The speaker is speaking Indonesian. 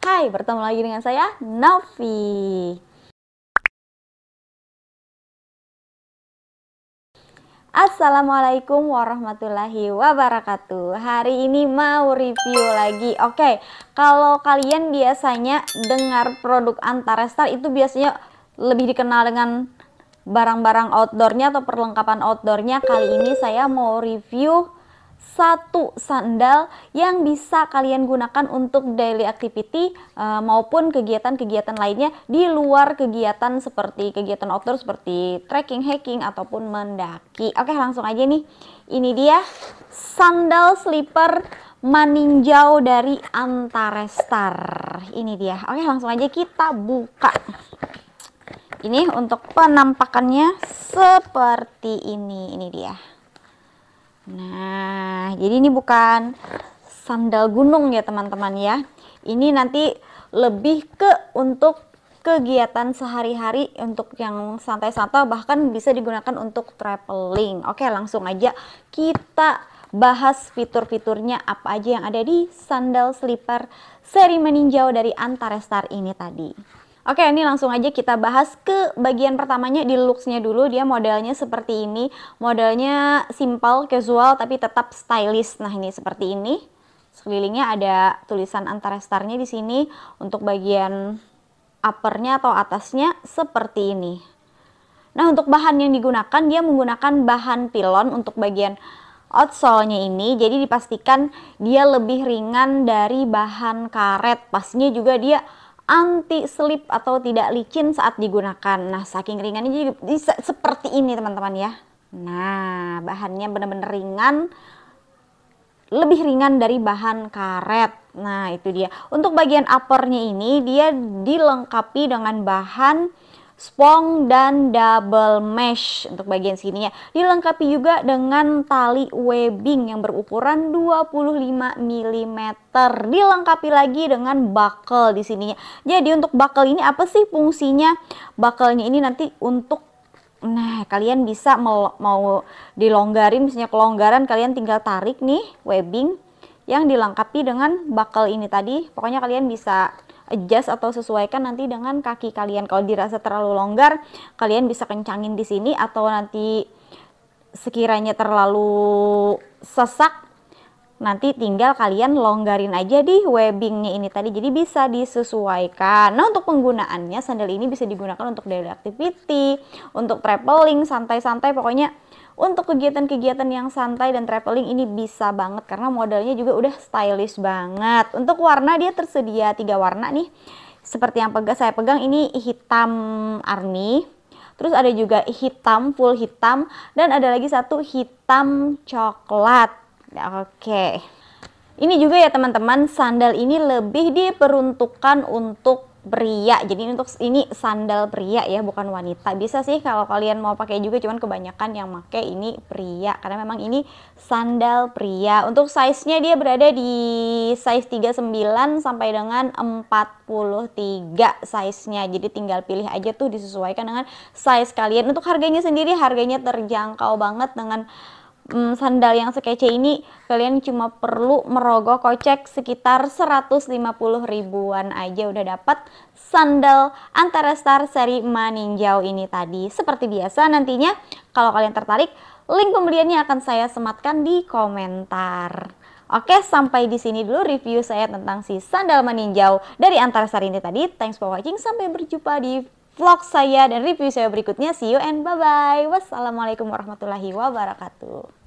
Hai, bertemu lagi dengan saya Novi. Assalamualaikum warahmatullahi wabarakatuh. Hari ini mau review lagi. Oke, kalau kalian biasanya dengar produk Antarestar itu biasanya lebih dikenal dengan barang-barang outdoornya atau perlengkapan outdoornya. Kali ini saya mau review satu sandal yang bisa kalian gunakan untuk daily activity e, maupun kegiatan-kegiatan lainnya di luar kegiatan seperti kegiatan outdoor seperti trekking, hiking ataupun mendaki. Oke, langsung aja nih. Ini dia sandal slipper maninjau dari Antarestar. Ini dia. Oke, langsung aja kita buka. Ini untuk penampakannya seperti ini. Ini dia. Nah, jadi ini bukan sandal gunung ya teman-teman ya. Ini nanti lebih ke untuk kegiatan sehari-hari untuk yang santai-santai bahkan bisa digunakan untuk traveling. Oke, langsung aja kita bahas fitur-fiturnya apa aja yang ada di sandal slipper seri meninjau dari Antarestar ini tadi. Oke, ini langsung aja kita bahas ke bagian pertamanya di looksnya dulu. Dia modelnya seperti ini. Modelnya simple, casual, tapi tetap stylish. Nah, ini seperti ini. Sekelilingnya ada tulisan antara starnya di sini. Untuk bagian uppernya atau atasnya seperti ini. Nah, untuk bahan yang digunakan, dia menggunakan bahan pilon untuk bagian outsole-nya ini. Jadi, dipastikan dia lebih ringan dari bahan karet. Pastinya juga dia anti slip atau tidak licin saat digunakan. Nah, saking ringannya bisa seperti ini teman-teman ya. Nah, bahannya benar-benar ringan. Lebih ringan dari bahan karet. Nah, itu dia. Untuk bagian uppernya ini dia dilengkapi dengan bahan spong dan double mesh untuk bagian sininya. Dilengkapi juga dengan tali webbing yang berukuran 25 mm. Dilengkapi lagi dengan buckle di sininya. Jadi untuk buckle ini apa sih fungsinya? buckle ini nanti untuk Nah, kalian bisa mau dilonggarin, misalnya kelonggaran kalian tinggal tarik nih webbing yang dilengkapi dengan buckle ini tadi. Pokoknya kalian bisa adjust atau sesuaikan nanti dengan kaki kalian. Kalau dirasa terlalu longgar, kalian bisa kencangin di sini atau nanti sekiranya terlalu sesak Nanti tinggal kalian longgarin aja di webbingnya ini tadi, jadi bisa disesuaikan. Nah untuk penggunaannya sandal ini bisa digunakan untuk daily activity, untuk traveling, santai-santai pokoknya untuk kegiatan-kegiatan yang santai dan traveling ini bisa banget karena modelnya juga udah stylish banget. Untuk warna dia tersedia tiga warna nih. Seperti yang pegang saya pegang ini hitam army, terus ada juga hitam full hitam dan ada lagi satu hitam coklat. Nah, oke. Ini juga ya teman-teman, sandal ini lebih diperuntukkan untuk pria. Jadi untuk ini sandal pria ya, bukan wanita. Bisa sih kalau kalian mau pakai juga, cuman kebanyakan yang pakai ini pria karena memang ini sandal pria. Untuk size-nya dia berada di size 39 sampai dengan 43 size-nya. Jadi tinggal pilih aja tuh disesuaikan dengan size kalian. Untuk harganya sendiri harganya terjangkau banget dengan hmm, sandal yang sekece ini kalian cuma perlu merogoh kocek sekitar 150 ribuan aja udah dapat sandal antara star seri maninjau ini tadi. Seperti biasa nantinya kalau kalian tertarik link pembeliannya akan saya sematkan di komentar. Oke, sampai di sini dulu review saya tentang si sandal Maninjau dari antara sari ini tadi. Thanks for watching, sampai berjumpa di vlog saya dan review saya berikutnya. See you and bye-bye. Wassalamualaikum warahmatullahi wabarakatuh.